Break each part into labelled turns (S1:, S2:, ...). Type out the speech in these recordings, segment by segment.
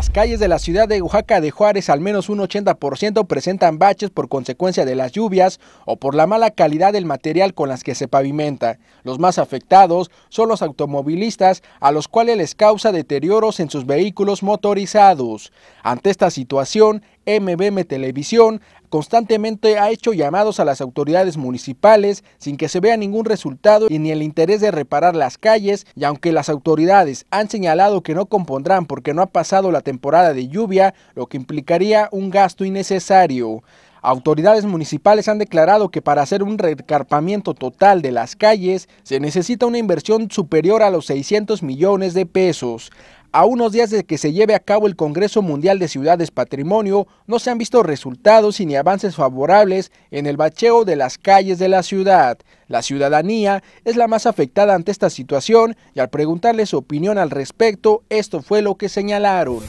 S1: Las calles de la ciudad de Oaxaca de Juárez, al menos un 80%, presentan baches por consecuencia de las lluvias o por la mala calidad del material con las que se pavimenta. Los más afectados son los automovilistas, a los cuales les causa deterioros en sus vehículos motorizados. Ante esta situación, MBM Televisión constantemente ha hecho llamados a las autoridades municipales sin que se vea ningún resultado y ni el interés de reparar las calles y aunque las autoridades han señalado que no compondrán porque no ha pasado la temporada de lluvia, lo que implicaría un gasto innecesario. Autoridades municipales han declarado que para hacer un recarpamiento total de las calles se necesita una inversión superior a los 600 millones de pesos. A unos días de que se lleve a cabo el Congreso Mundial de Ciudades Patrimonio, no se han visto resultados ni avances favorables en el bacheo de las calles de la ciudad. La ciudadanía es la más afectada ante esta situación y al preguntarle su opinión al respecto, esto fue lo que señalaron.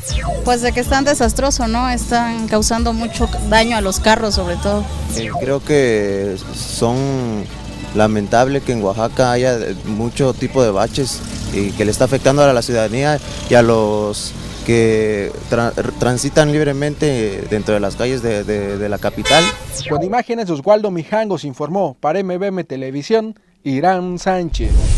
S2: Pues de que están desastrosos, ¿no? Están causando mucho daño a los carros sobre todo.
S3: Eh, creo que son Lamentable que en Oaxaca haya mucho tipo de baches y que le está afectando a la ciudadanía y a los que transitan libremente dentro de las calles de, la capital.
S1: Con imágenes, Oswaldo se informó para MBM Televisión, Irán Sánchez.